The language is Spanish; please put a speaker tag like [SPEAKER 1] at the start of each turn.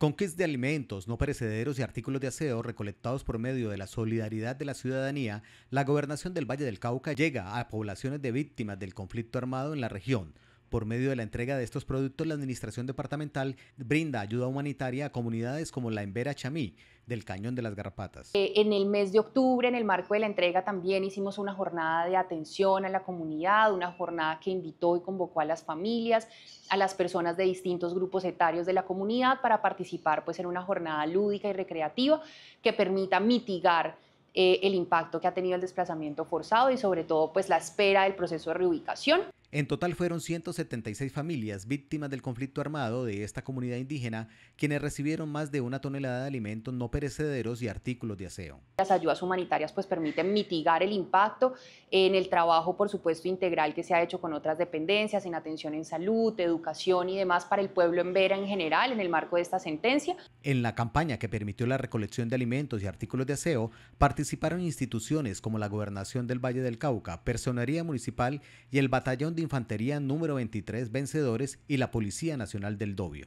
[SPEAKER 1] Con kits de alimentos no perecederos y artículos de aseo recolectados por medio de la solidaridad de la ciudadanía, la gobernación del Valle del Cauca llega a poblaciones de víctimas del conflicto armado en la región por medio de la entrega de estos productos, la Administración Departamental brinda ayuda humanitaria a comunidades como la Embera Chamí, del Cañón de las Garrapatas.
[SPEAKER 2] Eh, en el mes de octubre, en el marco de la entrega, también hicimos una jornada de atención a la comunidad, una jornada que invitó y convocó a las familias, a las personas de distintos grupos etarios de la comunidad para participar pues, en una jornada lúdica y recreativa que permita mitigar eh, el impacto que ha tenido el desplazamiento forzado y sobre todo pues la espera del proceso de reubicación.
[SPEAKER 1] En total fueron 176 familias víctimas del conflicto armado de esta comunidad indígena, quienes recibieron más de una tonelada de alimentos no perecederos y artículos de aseo.
[SPEAKER 2] Las ayudas humanitarias pues permiten mitigar el impacto en el trabajo, por supuesto, integral que se ha hecho con otras dependencias, en atención en salud, educación y demás para el pueblo en Vera en general, en el marco de esta sentencia.
[SPEAKER 1] En la campaña que permitió la recolección de alimentos y artículos de aseo, participaron instituciones como la Gobernación del Valle del Cauca, Personería Municipal y el Batallón de Infantería número 23 Vencedores y la Policía Nacional del Dobio.